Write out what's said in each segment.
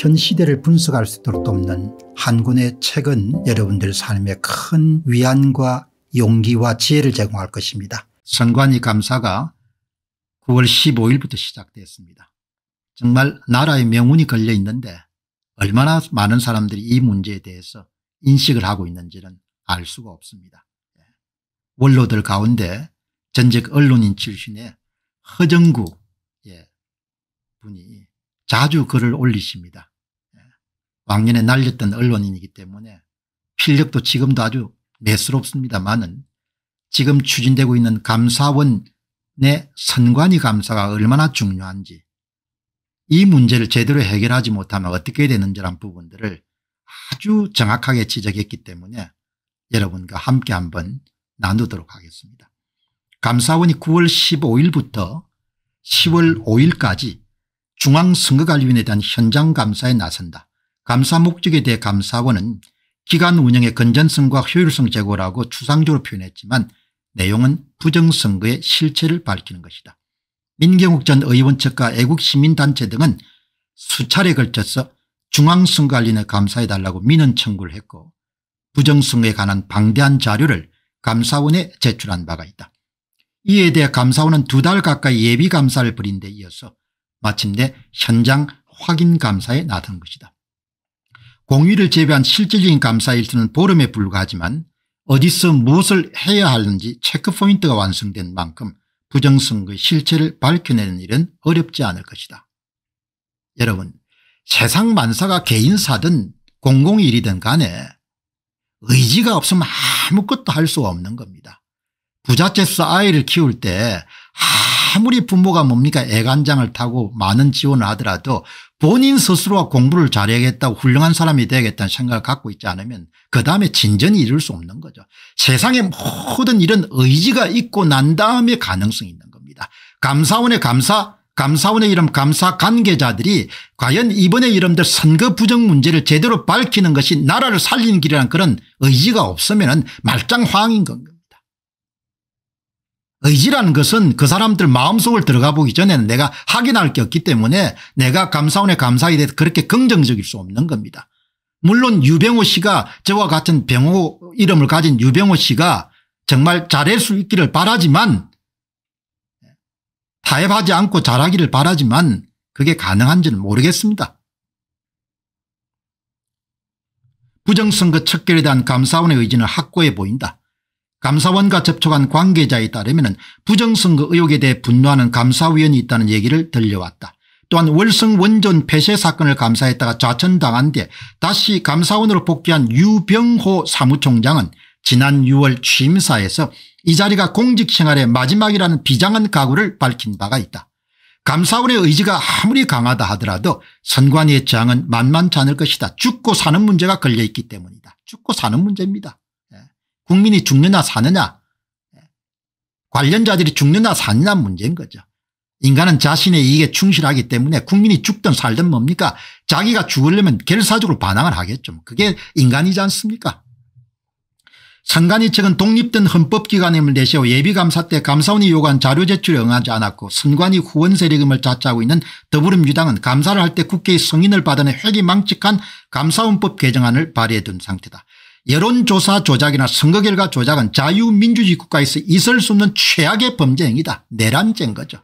현 시대를 분석할 수 있도록 돕는 한 권의 책은 여러분들 삶에 큰 위안과 용기와 지혜를 제공할 것입니다. 선관위 감사가 9월 15일부터 시작되습니다 정말 나라의 명운이 걸려 있는데 얼마나 많은 사람들이 이 문제에 대해서 인식을 하고 있는지는 알 수가 없습니다. 예. 원로들 가운데 전직 언론인 출신의 허정구 예, 분이 자주 글을 올리십니다. 왕년에 날렸던 언론인이기 때문에 필력도 지금도 아주 매스럽습니다만은 지금 추진되고 있는 감사원의 선관위 감사가 얼마나 중요한지 이 문제를 제대로 해결하지 못하면 어떻게 되는지란 부분들을 아주 정확하게 지적했기 때문에 여러분과 함께 한번 나누도록 하겠습니다. 감사원이 9월 15일부터 10월 5일까지 중앙선거관리위원회에 대한 현장감사에 나선다. 감사 목적에 대해 감사원은 기간 운영의 건전성과 효율성 제고라고 추상적으로 표현했지만 내용은 부정선거의 실체를 밝히는 것이다. 민경욱 전 의원 측과 애국시민단체 등은 수차례 걸쳐서 중앙선거관리는 감사해달라고 민원 청구를 했고 부정선거에 관한 방대한 자료를 감사원에 제출한 바가 있다. 이에 대해 감사원은 두 달 가까이 예비감사를 벌인 데 이어서 마침내 현장 확인 감사에 나선 것이다. 공위를 제외한 실질적인 감사 일수는 보름에 불과하지만 어디서 무엇을 해야 하는지 체크포인트가 완성된 만큼 부정선거의 그 실체를 밝혀내는 일은 어렵지 않을 것이다. 여러분 세상 만사가 개인사든 공공일이든 간에 의지가 없으면 아무것도 할수 없는 겁니다. 부잣집에서 아이를 키울 때 아무리 부모가 뭡니까 애간장을 타고 많은 지원을 하더라도 본인 스스로가 공부를 잘해야겠다고 훌륭한 사람이 되겠다는 생각을 갖고 있지 않으면 그 다음에 진전이 이룰 수 없는 거죠. 세상에 모든 이런 의지가 있고 난 다음에 가능성이 있는 겁니다. 감사원의 감사 감사원의 이름 감사 관계자들이 과연 이번에 이름들 선거 부정 문제를 제대로 밝히는 것이 나라를 살리는 길이라는 그런 의지가 없으면 말짱황인 겁니다. 의지라는 것은 그 사람들 마음속을 들어가 보기 전에는 내가 확인할 게 없기 때문에 내가 감사원의 감사에 대해서 그렇게 긍정적일 수 없는 겁니다. 물론 유병호 씨가 저와 같은 병호 이름을 가진 유병호 씨가 정말 잘할 수 있기를 바라지만 타협하지 않고 잘하기를 바라지만 그게 가능한지는 모르겠습니다. 부정선거 척결에 대한 감사원의 의지는 확고해 보인다. 감사원과 접촉한 관계자에 따르면 부정선거 의혹에 대해 분노하는 감사위원이 있다는 얘기를 들려왔다. 또한 월성 원전 폐쇄 사건을 감사했다가 좌천당한 뒤 다시 감사원으로 복귀한 유병호 사무총장은 지난 6월 취임사에서 이 자리가 공직생활의 마지막이라는 비장한 각오를 밝힌 바가 있다. 감사원의 의지가 아무리 강하다 하더라도 선관위의 저항은 만만치 않을 것이다. 죽고 사는 문제가 걸려있기 때문이다. 죽고 사는 문제입니다. 국민이 죽느냐 사느냐 관련자들이 죽느냐 사느냐 문제인 거죠. 인간은 자신의 이익에 충실하기 때문에 국민이 죽든 살든 뭡니까 자기가 죽으려면 결사적으로 반항을 하겠죠. 그게 인간이지 않습니까 상간이 측은 독립된 헌법기관임을 내세워 예비감사 때 감사원이 요구한 자료 제출에 응하지 않았고 선관위 후원 세리금을 자처하고 있는 더불어민주당은 감사를 할 때 국회의 승인을 받은 회기망측한 감사원법 개정안을 발의해 둔 상태다. 여론조사 조작이나 선거 결과 조작은 자유민주주의 국가에서 있을 수 없는 최악의 범죄 행위다. 내란죄인 거죠.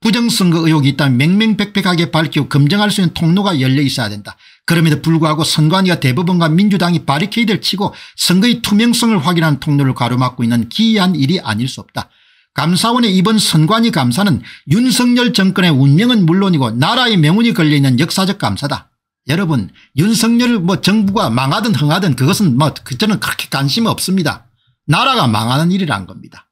부정선거 의혹이 있다면 맹맹백백하게 밝히고 검증할 수 있는 통로가 열려 있어야 된다. 그럼에도 불구하고 선관위가 대법원과 민주당이 바리케이드를 치고 선거의 투명성을 확인하는 통로를 가로막고 있는 기이한 일이 아닐 수 없다. 감사원의 이번 선관위 감사는 윤석열 정권의 운명은 물론이고 나라의 명운이 걸려있는 역사적 감사다. 여러분 윤석열 뭐 정부가 망하든 흥하든 그것은 뭐 저는 그렇게 관심 없습니다. 나라가 망하는 일이란 겁니다.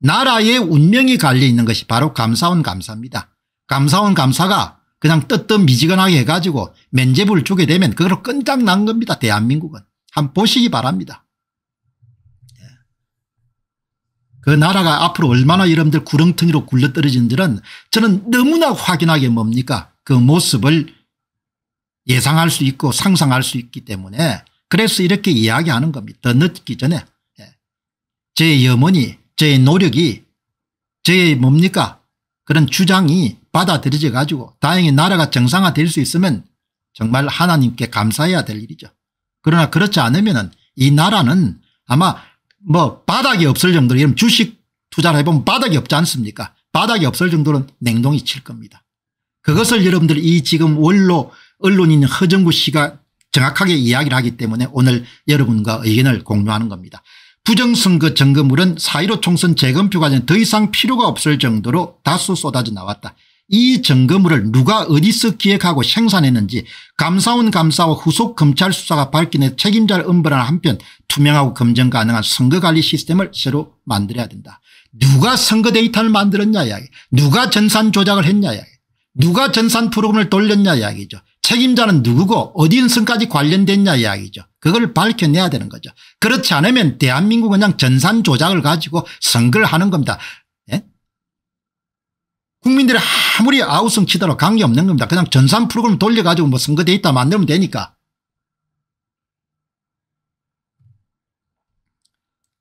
나라의 운명이 갈려있는 것이 바로 감사원 감사입니다. 감사원 감사가 그냥 뜨뜻미지근하게 해가지고 면제부를 주게 되면 그걸로 끈장난 겁니다. 대한민국은. 한번 보시기 바랍니다. 예. 그 나라가 앞으로 얼마나 여러분들 구렁텅이로 굴러떨어진 줄은 저는 너무나 확인하게 뭡니까 그 모습을 예상할 수 있고 상상할 수 있기 때문에 그래서 이렇게 이야기하는 겁니다. 더 늦기 전에 예. 제 염원이 제 노력이 제 뭡니까 그런 주장이 받아들여져 가지고 다행히 나라가 정상화될 수 있으면 정말 하나님께 감사해야 될 일이죠. 그러나 그렇지 않으면 이 나라는 아마 뭐 바닥이 없을 정도로 이런 주식 투자를 해보면 바닥이 없지 않습니까 바닥이 없을 정도는 냉동이 칠 겁니다. 그것을 여러분들 이 지금 원로 언론인 허정구 씨가 정확하게 이야기를 하기 때문에 오늘 여러분과 의견을 공유하는 겁니다. 부정선거 그 점검물은 4.15 총선 재검표 과정에 더 이상 필요가 없을 정도로 다수 쏟아져 나왔다. 이 점검물을 누가 어디서 기획하고 생산했는지 감사원 감사와 후속 검찰 수사가 밝히는 책임자를 엄벌하는 한편 투명하고 검증 가능한 선거관리 시스템을 새로 만들어야 된다. 누가 선거 데이터를 만들었냐 이야기 누가 전산 조작을 했냐 이야기 누가 전산 프로그램을 돌렸냐 이야기죠. 책임자는 누구고 어디선까지 관련됐냐 이야기죠. 그걸 밝혀내야 되는 거죠. 그렇지 않으면 대한민국 은 그냥 전산 조작을 가지고 선거를 하는 겁니다. 예? 국민들이 아무리 아우성 치더라도 관계 없는 겁니다. 그냥 전산 프로그램 돌려가지고 뭐 선거 데이터 만들면 되니까.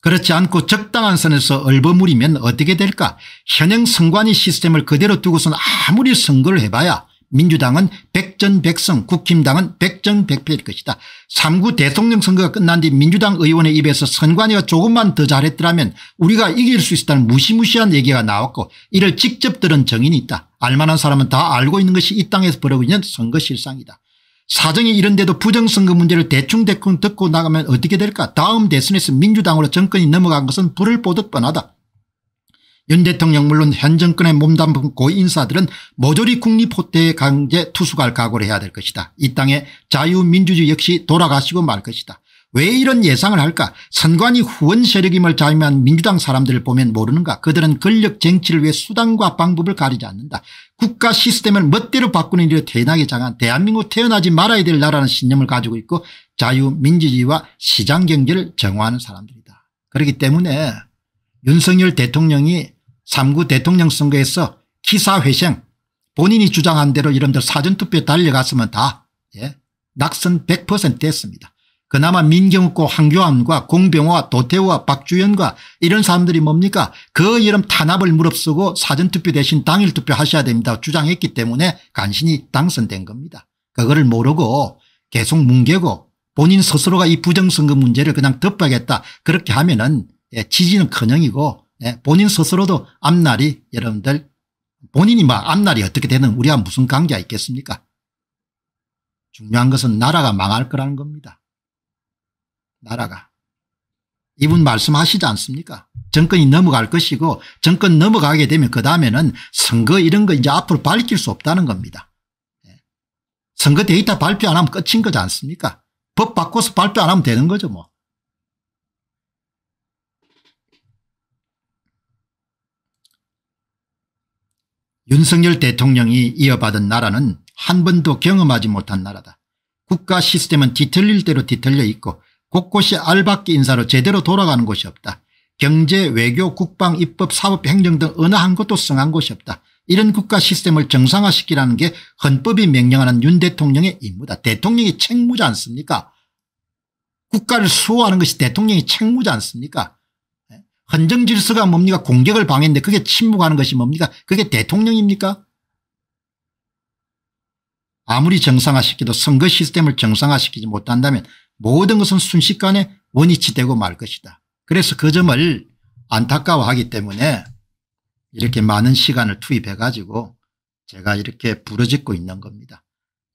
그렇지 않고 적당한 선에서 얼버무리면 어떻게 될까 현행 선관위 시스템을 그대로 두고선 아무리 선거를 해봐야 민주당은 백전백승 국힘당은 백전백패일 것이다. 3구 대통령 선거가 끝난 뒤 민주당 의원의 입에서 선관위가 조금만 더 잘했더라면 우리가 이길 수 있다는 무시무시한 얘기가 나왔고 이를 직접 들은 정인이 있다. 알만한 사람은 다 알고 있는 것이 이 땅에서 벌어지고 있는 선거 실상이다. 사정이 이런데도 부정선거 문제를 대충대충 듣고 나가면 어떻게 될까 다음 대선에서 민주당으로 정권이 넘어간 것은 불을 보듯 뻔하다. 윤 대통령 물론 현 정권의 몸담고 인사들은 모조리 국립호텔 강제 투숙할 각오를 해야 될 것이다. 이땅에 자유민주주의 역시 돌아가시고 말 것이다. 왜 이런 예상을 할까 선관위 후원 세력임을 자임한 민주당 사람들을 보면 모르는가 그들은 권력 쟁취를 위해 수단과 방법을 가리지 않는다 국가 시스템을 멋대로 바꾸는 일에 대단하게 장한 대한민국 태어나지 말아야 될 나라는 신념을 가지고 있고 자유민주주의와 시장경제를 정화하는 사람들이다 그렇기 때문에 윤석열 대통령이 3구 대통령 선거에서 기사회생 본인이 주장한 대로 이름들 사전투표에 달려갔으면 다 예, 낙선 100% 했습니다. 그나마 민경욱과 황교안과 공병호와 도태우와 박주연과 이런 사람들이 뭡니까 그 이름 탄압을 무릅쓰고 사전투표 대신 당일투표 하셔야 됩니다 주장했기 때문에 간신히 당선된 겁니다. 그거를 모르고 계속 뭉개고 본인 스스로가 이 부정선거 문제를 그냥 덮어야겠다 그렇게 하면 은 예, 지지는커녕이고 예, 본인 스스로도 앞날이 여러분들 본인이 막 뭐 앞날이 어떻게 되는 우리와 무슨 관계가 있겠습니까? 중요한 것은 나라가 망할 거라는 겁니다. 나라가. 이분 말씀하시지 않습니까? 정권이 넘어갈 것이고 정권 넘어가게 되면 그 다음에는 선거 이런 거 이제 앞으로 밝힐 수 없다는 겁니다. 예. 선거 데이터 발표 안 하면 끝인 거지 않습니까? 법 바꿔서 발표 안 하면 되는 거죠 뭐. 윤석열 대통령이 이어받은 나라는 한 번도 경험하지 못한 나라다. 국가 시스템은 뒤틀릴 대로 뒤틀려 있고 곳곳이 알박기 인사로 제대로 돌아가는 곳이 없다. 경제, 외교, 국방, 입법, 사법, 행정 등 어느 한 곳도 성한 곳이 없다. 이런 국가 시스템을 정상화시키라는 게 헌법이 명령하는 윤 대통령의 임무다. 대통령이 책무지 않습니까? 국가를 수호하는 것이 대통령이 책무지 않습니까? 헌정 질서가 뭡니까 공격을 방해인데 그게 침묵하는 것이 뭡니까 그게 대통령입니까 아무리 정상화시키도 선거 시스템을 정상화시키지 못한다면 모든 것은 순식간에 원위치되고 말 것이다. 그래서 그 점을 안타까워하기 때문에 이렇게 많은 시간을 투입해 가지고 제가 이렇게 부르짖고 있는 겁니다.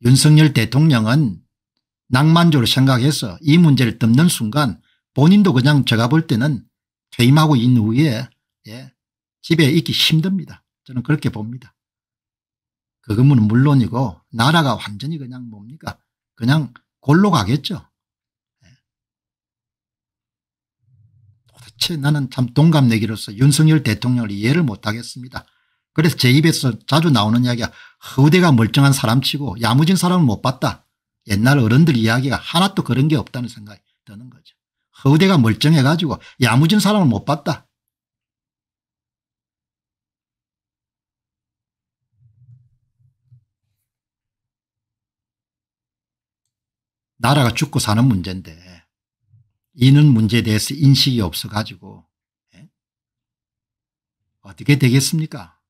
윤석열 대통령은 낭만적으로 생각해서 이 문제를 덮는 순간 본인도 그냥 제가 볼 때는 퇴임하고 인 후에 예, 집에 있기 힘듭니다. 저는 그렇게 봅니다. 그거는 물론이고 나라가 완전히 그냥 뭡니까 그냥 골로 가겠죠. 예. 도대체 나는 참 동갑내기로서 윤석열 대통령을 이해를 못하겠습니다. 그래서 제 입에서 자주 나오는 이야기가 허우대가 멀쩡한 사람치고 야무진 사람을못 봤다. 옛날 어른들 이야기가 하나도 그런 게 없다는 생각이 드는 거죠. 허대가 멀쩡해가지고 야무진 사람을 못 봤다. 나라가 죽고 사는 문제인데 이는 문제에 대해서 인식이 없어가지고 예? 어떻게 되겠습니까